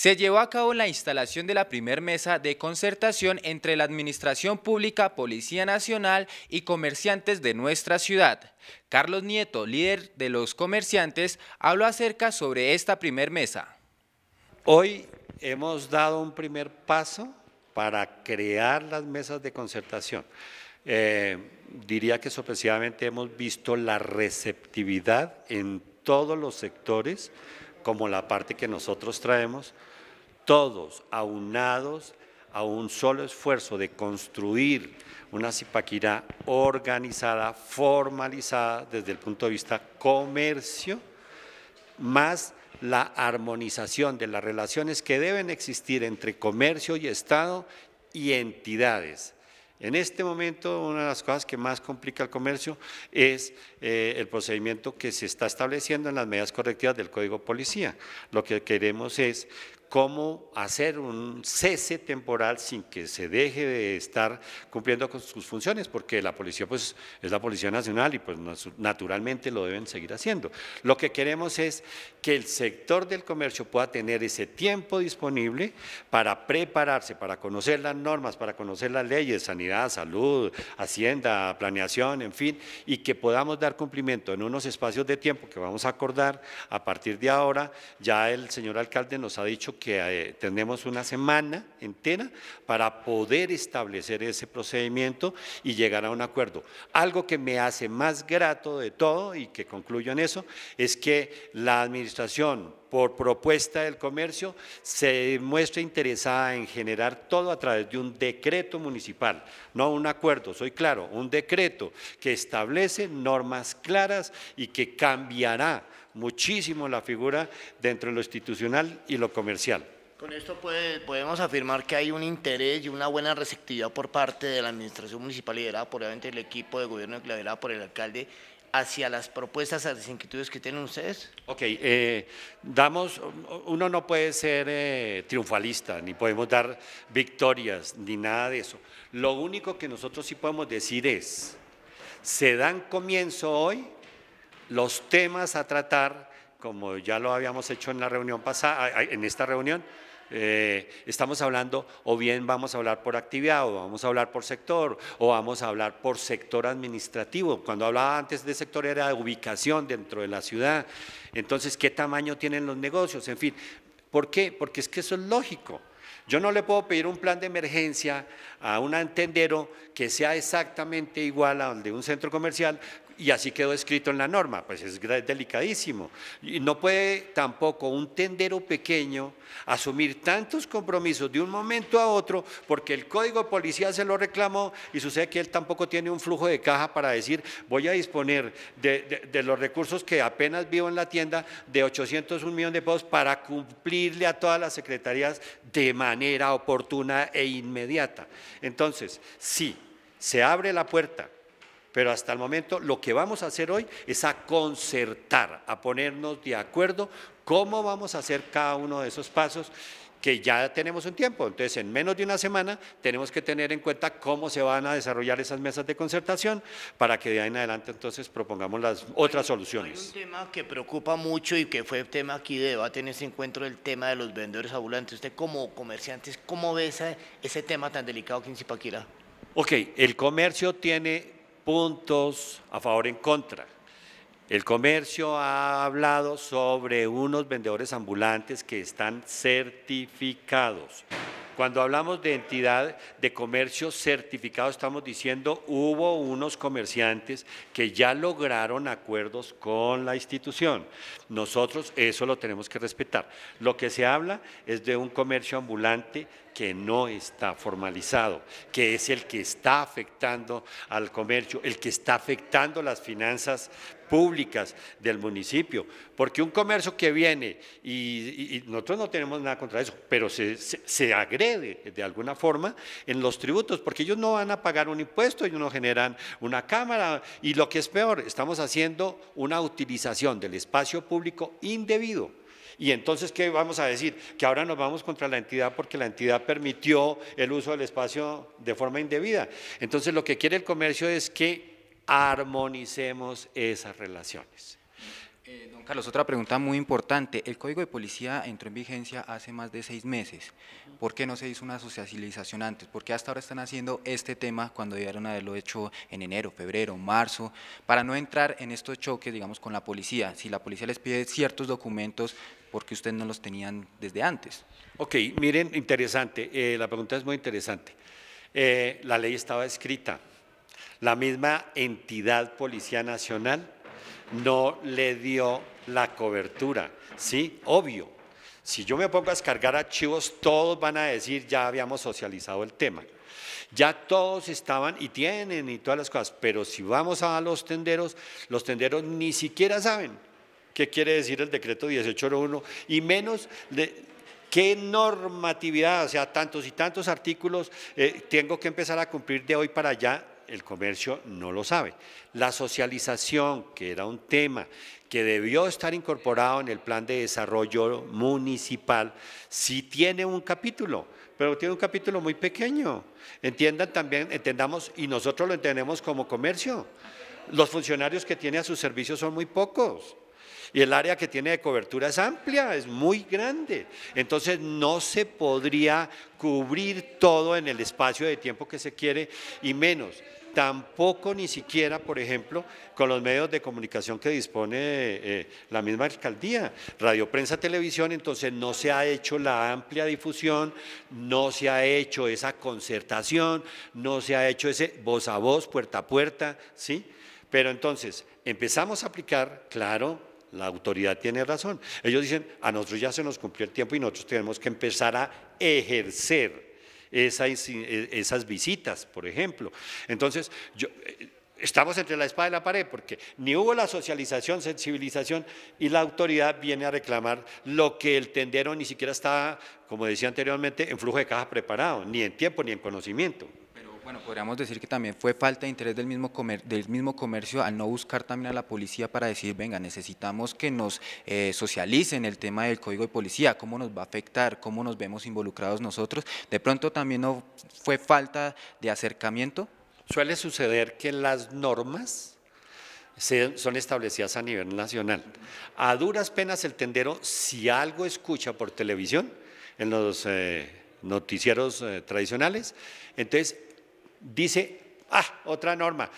Se llevó a cabo la instalación de la primera mesa de concertación entre la Administración Pública, Policía Nacional y comerciantes de nuestra ciudad. Carlos Nieto, líder de los comerciantes, habló acerca sobre esta primer mesa. Hoy hemos dado un primer paso para crear las mesas de concertación. Eh, diría que sorpresivamente hemos visto la receptividad en todos los sectores como la parte que nosotros traemos, todos aunados a un solo esfuerzo de construir una Zipaquirá organizada, formalizada desde el punto de vista comercio, más la armonización de las relaciones que deben existir entre comercio y Estado y entidades en este momento, una de las cosas que más complica el comercio es eh, el procedimiento que se está estableciendo en las medidas correctivas del Código Policía. Lo que queremos es cómo hacer un cese temporal sin que se deje de estar cumpliendo con sus funciones, porque la policía pues, es la Policía Nacional y pues naturalmente lo deben seguir haciendo. Lo que queremos es que el sector del comercio pueda tener ese tiempo disponible para prepararse, para conocer las normas, para conocer las leyes, sanidad, salud, hacienda, planeación, en fin, y que podamos dar cumplimiento en unos espacios de tiempo que vamos a acordar a partir de ahora. Ya el señor alcalde nos ha dicho que eh, tenemos una semana entera para poder establecer ese procedimiento y llegar a un acuerdo. Algo que me hace más grato de todo y que concluyo en eso es que la administración por propuesta del comercio, se muestra interesada en generar todo a través de un decreto municipal, no un acuerdo, soy claro, un decreto que establece normas claras y que cambiará muchísimo la figura dentro de lo institucional y lo comercial. Con esto podemos afirmar que hay un interés y una buena receptividad por parte de la Administración Municipal liderada por obviamente, el equipo de gobierno liderada por el alcalde hacia las propuestas, a las inquietudes que tienen ustedes? Ok, eh, damos, uno no puede ser eh, triunfalista, ni podemos dar victorias, ni nada de eso. Lo único que nosotros sí podemos decir es, se dan comienzo hoy los temas a tratar, como ya lo habíamos hecho en la reunión pasada, en esta reunión, eh, estamos hablando o bien vamos a hablar por actividad o vamos a hablar por sector o vamos a hablar por sector administrativo. Cuando hablaba antes de sector era de ubicación dentro de la ciudad. Entonces, ¿qué tamaño tienen los negocios? En fin, ¿por qué? Porque es que eso es lógico. Yo no le puedo pedir un plan de emergencia a un entendero que sea exactamente igual al de un centro comercial y así quedó escrito en la norma, pues es delicadísimo. Y no puede tampoco un tendero pequeño asumir tantos compromisos de un momento a otro porque el código policial se lo reclamó y sucede que él tampoco tiene un flujo de caja para decir voy a disponer de, los recursos que apenas vivo en la tienda de 801 millones de pesos para cumplirle a todas las secretarías de manera oportuna e inmediata. Entonces, sí, se abre la puerta pero hasta el momento lo que vamos a hacer hoy es a concertar, a ponernos de acuerdo cómo vamos a hacer cada uno de esos pasos que ya tenemos un tiempo. Entonces, en menos de una semana tenemos que tener en cuenta cómo se van a desarrollar esas mesas de concertación para que de ahí en adelante entonces propongamos las otras soluciones. Hay un tema que preocupa mucho y que fue tema aquí de debate en ese encuentro, el tema de los vendedores ambulantes. Usted como comerciantes, ¿cómo ve ese, tema tan delicado que en Ok, el comercio tiene puntos a favor en contra. El comercio ha hablado sobre unos vendedores ambulantes que están certificados. Cuando hablamos de entidad de comercio certificado, estamos diciendo hubo unos comerciantes que ya lograron acuerdos con la institución. Nosotros eso lo tenemos que respetar. Lo que se habla es de un comercio ambulante que no está formalizado, que es el que está afectando al comercio, el que está afectando las finanzas públicas del municipio, porque un comercio que viene y, nosotros no tenemos nada contra eso, pero se, se, se, agrede de alguna forma en los tributos, porque ellos no van a pagar un impuesto, ellos no generan una cámara y lo que es peor, estamos haciendo una utilización del espacio público indebido y entonces, ¿qué vamos a decir? Que ahora nos vamos contra la entidad porque la entidad permitió el uso del espacio de forma indebida. Entonces, lo que quiere el comercio es que armonicemos esas relaciones. Eh, don Carlos, otra pregunta muy importante. El Código de Policía entró en vigencia hace más de seis meses. ¿Por qué no se hizo una socialización antes? ¿Por qué hasta ahora están haciendo este tema cuando debieron haberlo hecho en enero, febrero, marzo? Para no entrar en estos choques, digamos, con la policía. Si la policía les pide ciertos documentos, ¿por qué ustedes no los tenían desde antes? Ok, miren, interesante. Eh, la pregunta es muy interesante. Eh, la ley estaba escrita. La misma entidad Policía Nacional no le dio la cobertura. Sí, obvio. Si yo me pongo a descargar archivos, todos van a decir, ya habíamos socializado el tema. Ya todos estaban y tienen y todas las cosas, pero si vamos a los tenderos, los tenderos ni siquiera saben qué quiere decir el decreto 1801 y menos de, qué normatividad, o sea, tantos y tantos artículos eh, tengo que empezar a cumplir de hoy para allá el comercio no lo sabe. La socialización, que era un tema que debió estar incorporado en el plan de desarrollo municipal, sí tiene un capítulo, pero tiene un capítulo muy pequeño. Entiendan también, entendamos, y nosotros lo entendemos como comercio. Los funcionarios que tiene a sus servicios son muy pocos y el área que tiene de cobertura es amplia, es muy grande. Entonces no se podría cubrir todo en el espacio de tiempo que se quiere y menos tampoco ni siquiera, por ejemplo, con los medios de comunicación que dispone eh, la misma alcaldía, radio, prensa, televisión, entonces no se ha hecho la amplia difusión, no se ha hecho esa concertación, no se ha hecho ese voz a voz, puerta a puerta, ¿sí? Pero entonces empezamos a aplicar, claro, la autoridad tiene razón. Ellos dicen, a nosotros ya se nos cumplió el tiempo y nosotros tenemos que empezar a ejercer e, esas, visitas, por ejemplo. Entonces, yo, eh, estamos entre la espada y la pared porque ni hubo la socialización, sensibilización y la autoridad viene a reclamar lo que el tendero ni siquiera estaba, como decía anteriormente, en flujo de caja preparado, ni en tiempo ni en conocimiento. Bueno, podríamos decir que también fue falta de interés del mismo, del mismo comercio al no buscar también a la policía para decir, venga, necesitamos que nos eh, socialicen el tema del código de policía, cómo nos va a afectar, cómo nos vemos involucrados nosotros. De pronto también no fue falta de acercamiento. Suele suceder que las normas son establecidas a nivel nacional. A duras penas el tendero, si algo escucha por televisión, en los eh, noticieros eh, tradicionales, entonces dice, ah, otra norma.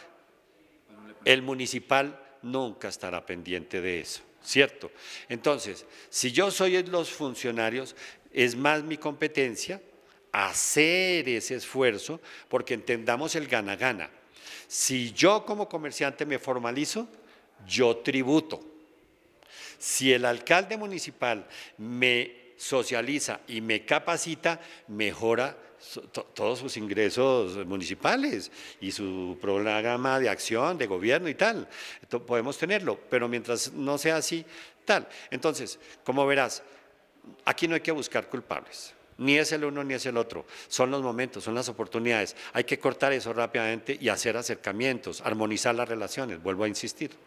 El municipal nunca estará pendiente de eso, ¿cierto? Entonces, si yo soy los funcionarios, es más mi competencia hacer ese esfuerzo porque entendamos el gana-gana. Si yo como comerciante me formalizo, yo tributo. Si el alcalde municipal me socializa y me capacita, mejora todos sus ingresos municipales y su programa de acción, de gobierno y tal. podemos tenerlo, pero mientras no sea así, tal. Entonces, como verás, aquí no hay que buscar culpables. Ni es el uno ni es el otro. Son los momentos, son las oportunidades. Hay que cortar eso rápidamente y hacer acercamientos, armonizar las relaciones. Vuelvo a insistir.